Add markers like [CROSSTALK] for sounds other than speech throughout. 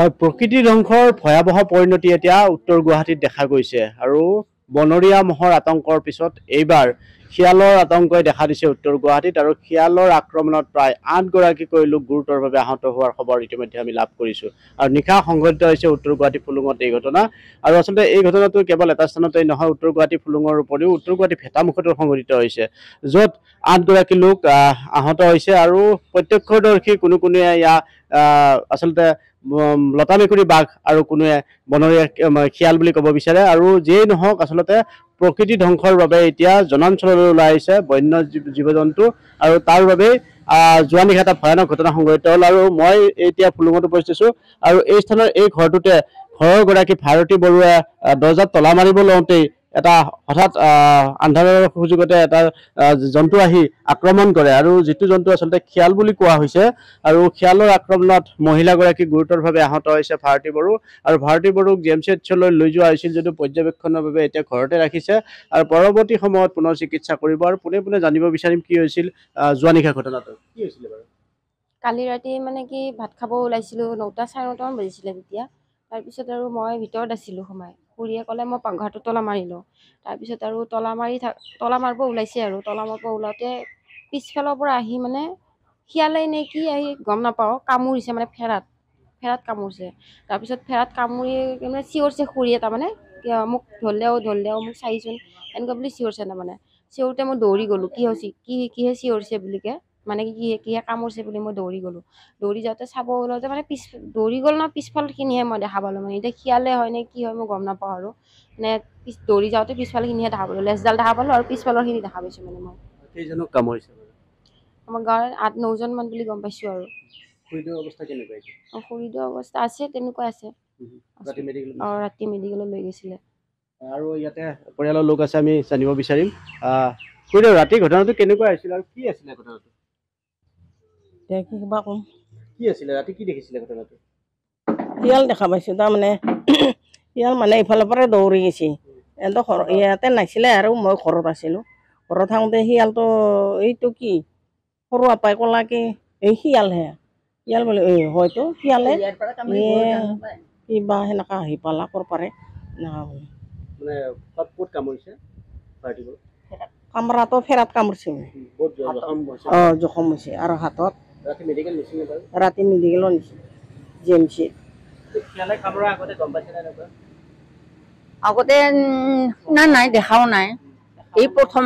হয় প্ৰকৃতি ধ্বংসৰ ভয়াৱহ পৰিণতি এতিয়া উত্তৰ গুৱাহাটীত দেখা গৈছে আৰু বনৰীয়া মহৰ আতংকৰ পিছত এইবাৰ শিয়ালৰ আতংকই দেখা দিছে উত্তৰ গুৱাহাটীত আৰু শিয়ালৰ আক্ৰমণত প্ৰায় আঠগৰাকীকৈ লোক গুৰুতৰভাৱে আহত হোৱাৰ খবৰ ইতিমধ্যে আমি লাভ কৰিছোঁ আৰু নিশা সংঘটিত হৈছে উত্তৰ গুৱাহাটী ফুলুঙত এই ঘটনা আৰু আচলতে এই ঘটনাটো কেৱল এটা স্থানতেই নহয় উত্তৰ গুৱাহাটী ফুলুঙৰ উপৰিও উত্তৰ গুৱাহাটী ভেটামুখতো সংঘটিত হৈছে য'ত আঠগৰাকী লোক আহত হৈছে আৰু প্ৰত্যক্ষদৰ্শী কোনো কোনোৱে ইয়াৰ আচলতে লতা মেকুৰী বাঘ আৰু কোনোৱে বনৰীয়া শিয়াল বুলি ক'ব বিচাৰে আৰু যিয়েই নহওক আচলতে প্ৰকৃতি ধ্বংসৰ বাবে এতিয়া জনাঞ্চললৈ ওলাই আহিছে বন্য জীৱ জন্তু আৰু তাৰ বাবেই যোৱা নিশা এটা ভয়ানক ঘটনা সংঘটিত হ'ল আৰু মই এতিয়া ফুলুঙত উপস্থিতছোঁ আৰু এই স্থানৰ এই ঘৰটোতে ঘৰৰ গৰাকী ভাৰতী বৰুৱাই দৰ্জাত তলা মাৰিব লওঁতেই এটা হঠাৎ আন্ধাৰৰ সুযোগতে এটা জন্তু আহি আক্ৰমণ কৰে আৰু যিটো জন্তু আচলতে খিয়াল বুলি কোৱা হৈছে আৰু খিয়ালৰ আক্ৰমণত মহিলাগৰাকী গুৰুতৰভাৱে আহত হৈছে ভাৰতী বড়ো আৰু ভাৰতী বড়োক জি এম চি এইচলৈ লৈ যোৱা হৈছিল যদিও পৰ্যবেক্ষণৰ বাবে এতিয়া ঘৰতে ৰাখিছে আৰু পৰৱৰ্তী সময়ত পুনৰ চিকিৎসা কৰিব আৰু পোনে পোনে জানিব বিচাৰিম কি হৈছিল যোৱা নিশা ঘটনাটো কি হৈছিলে বাৰু কালি ৰাতি মানে কি ভাত খাব ওলাইছিলোঁ নটা চাৰে নটামান বাজিছিলে তেতিয়া তাৰপিছত আৰু মই ভিতৰত আছিলোঁ সোমাই খুৰীয়ে ক'লে মই পাংঘৰটো তলা মাৰিলোঁ তাৰপিছত আৰু তলা মাৰি থাক তলা মাৰিব ওলাইছে আৰু তলা মাৰিব ওলাওঁতে পিছফালৰ পৰা আহি মানে শিয়ালে নে কি আহি গম নাপাওঁ কামুৰিছে মানে ফেৰাত ফেৰাত কামুৰিছে তাৰপিছত ফেৰাত কামুৰি মানে চিঞৰিছে খুৰীয়ে তাৰমানে মোক ধৰিলেও ধৰিলেও মোক চাইচোন এনেকুৱা বুলি চিঞৰিছে তাৰমানে চিঞৰোতে মই দৌৰি গ'লোঁ কি হৈছে কি কিহে চিঞৰিছে বুলিকে মানে কি কিহে কামুৰছে বুলি মই দৌৰি গ'লোঁ দৌৰি যাওঁতে চাব ওলাওঁতে মানে পিছ দৌৰি গ'ল ন পিছফালখিনিহে মই দেখা পালোঁ মানে এতিয়া শিয়ালে হয়নে কি হয় মই গম নাপাওঁ আৰু মানে পিছ দৌৰি যাওঁতে পিছফালখিনিহে দেখা পালোঁ লেজডাল দেখা পালোঁ আৰু পিছফালৰখিনি দেখা পাইছোঁ মানে মই আমাৰ গাঁৱৰ আঠ নজনমান বুলি গম পাইছোঁ আৰু ৰাতি মেডিকেলত ঘটনাটো কেনেকুৱা আছিল আৰু কি আছিলে ঘটনাটো এতিয়া কি কিবা ক'ম কি আছিলে ৰাতি কি দেখিছিলে ঘটনাটো শিয়াল দেখা পাইছোঁ তাৰমানে [CLEARS THROAT] শিয়াল মানে ইফালৰ পৰাই দৌৰি গৈছে এনেতো ঘৰ ইয়াতে নাছিলে আৰু মই ঘৰত আছিলোঁ ঘৰত থাকোঁতে শিয়ালটো এইটো কি সৰু আপাই ক'লা কি এই শিয়ালহে শিয়াল বোলে এই হয়তো শিয়ালে কিবা সেনেকৈ আহি পালা ক'ৰ পাৰে কামৰাটো ফেৰাত কামুৰিছে অঁ জখম হৈছে আৰু হাতত ৰাতি মেডিকেলো নিছিল জি এম চিত আগতে শুনা নাই দেখাও নাই এই প্ৰথম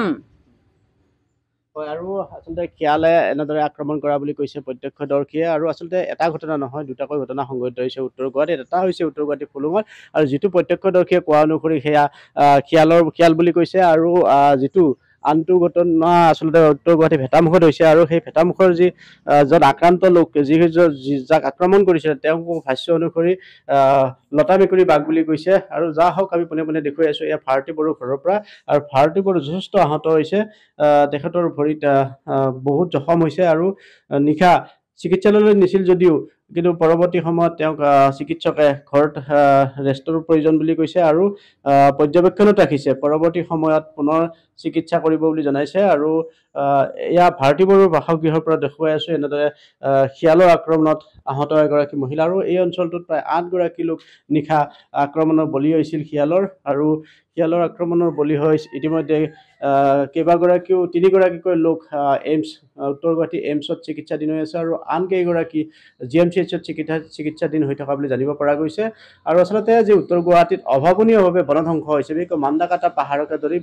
হয় আৰু আচলতে খিয়ালে এনেদৰে আক্ৰমণ কৰা বুলি কৈছে প্ৰত্যক্ষদৰ্শীয়ে আৰু আচলতে এটা ঘটনা নহয় দুটাকৈ ঘটনা সংঘটিত হৈছে উত্তৰ গুৱাহাটীত এটা হৈছে উত্তৰ গুৱাহাটী ফুলুঙত আৰু যিটো প্ৰত্যক্ষদৰ্শীয়ে কোৱা অনুসৰি সেয়া খিয়ালৰ খিয়াল বুলি কৈছে আৰু যিটো আনটো ঘটনা আচলতে উত্তৰ গুৱাহাটী ভেটামুখত হৈছে আৰু সেই ভেটামুখৰ যি য'ত আক্ৰান্ত লোক যি যাক আক্ৰমণ কৰিছিলে তেওঁক ভাষ্য অনুসৰি লতা মেকুৰী বাঘ বুলি কৈছে আৰু যা হওক আমি পোনে পোনে দেখুৱাই আছোঁ এয়া ভাৰতী বড়োৰ ঘৰৰ পৰা আৰু ভাৰতী বড়ো যথেষ্ট আহত হৈছে তেখেতৰ ভৰিত বহুত জখম হৈছে আৰু নিশা চিকিৎসালয়লৈ নিছিল যদিও কিন্তু পৰৱৰ্তী সময়ত তেওঁক চিকিৎসকে ঘৰত ৰেষ্টৰ প্ৰয়োজন বুলি কৈছে আৰু পৰ্যবেক্ষণত ৰাখিছে পৰৱৰ্তী সময়ত পুনৰ চিকিৎসা কৰিব বুলি জনাইছে আৰু এয়া ভাৰতী বড়োৰ বাসগৃহৰ পৰা দেখুৱাই আছোঁ এনেদৰে শিয়ালৰ আক্ৰমণত আহত এগৰাকী মহিলা আৰু এই অঞ্চলটোত প্ৰায় আঠগৰাকী লোক নিশা আক্ৰমণৰ বলি হৈছিল শিয়ালৰ আৰু শিয়ালৰ আক্ৰমণৰ বলি হৈ ইতিমধ্যে কেইবাগৰাকীও তিনিগৰাকীকৈ লোক এইমছ উত্তৰ গুৱাহাটী এইমছত চিকিৎসাধীন হৈ আছে আৰু আন কেইগৰাকী জি এম চি এইচত চিকিৎসা চিকিৎসাধীন হৈ থকা বুলি জানিব পৰা গৈছে আৰু আচলতে যে উত্তৰ গুৱাহাটীত অভাৱনীয়ভাৱে বনধ্বংস হৈছে বিশেষকৈ মান্দাকাটা পাহাৰকে ধৰি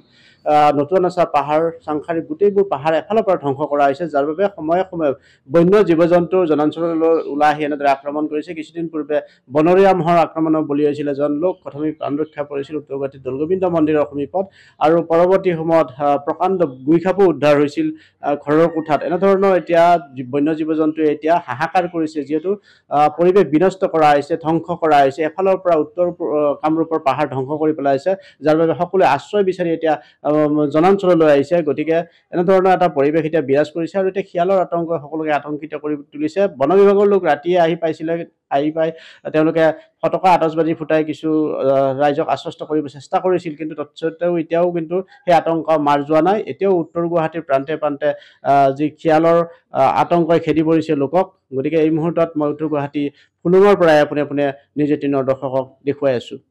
নতুন আছা পাহাৰ চাংখাৰী গোটেইবোৰ পাহাৰ এফালৰ পৰা ধ্বংস কৰা হৈছে যাৰ বাবে সময়ে সময়ে বন্য জীৱ জন্তুৰ জনাঞ্চললৈ ওলাই আহি এনেদৰে আক্ৰমণ কৰিছে কিছুদিন পূৰ্বে বনৰীয়া মহৰ আক্ৰমণৰ বলি হৈছিল এজন লোক প্ৰথমে প্ৰাণ ৰক্ষা পৰিছিল উত্তৰ গুৱাহাটীত দৌলগোবিন্দ গোবিন্দ মন্দিৰৰ সমীপত আৰু পৰৱৰ্তী সময়ত প্ৰকাণ্ড গুইখাপো উদ্ধাৰ হৈছিল ঘৰৰ কোঠাত এনেধৰণৰ এতিয়া বন্য জীৱ জন্তুৱে এতিয়া হাহাকাৰ কৰিছে যিহেতু পৰিৱেশ বিনষ্ট কৰা হৈছে ধ্বংস কৰা হৈছে এফালৰ পৰা উত্তৰ কামৰূপৰ পাহাৰ ধ্বংস কৰি পেলাইছে যাৰ বাবে সকলোৱে আশ্ৰয় বিচাৰি এতিয়া জনাঞ্চললৈ আহিছে গতিকে এনেধৰণৰ এটা পৰিৱেশ এতিয়া বিৰাজ কৰিছে আৰু এতিয়া শিয়ালৰ আতংকই সকলোকে আতংকিত কৰি তুলিছে বন বিভাগৰ লোক ৰাতিয়ে আহি পাইছিলে আহি পাই তেওঁলোকে ফটকা আতচবাজি ফুটাই কিছু ৰাইজক আশ্বস্ত কৰিব চেষ্টা কৰিছিল কিন্তু তৎসত্বেও এতিয়াও কিন্তু সেই আতংক মাৰ যোৱা নাই এতিয়াও উত্তৰ গুৱাহাটীৰ প্ৰান্তে প্ৰান্তে যি খিয়ালৰ আতংকই খেদি পৰিছে লোকক গতিকে এই মুহূৰ্তত মই উত্তৰ গুৱাহাটী ফুলুঙৰ পৰাই আপুনি আপুনি নিজে টিনৰ দৰ্শকক দেখুৱাই আছোঁ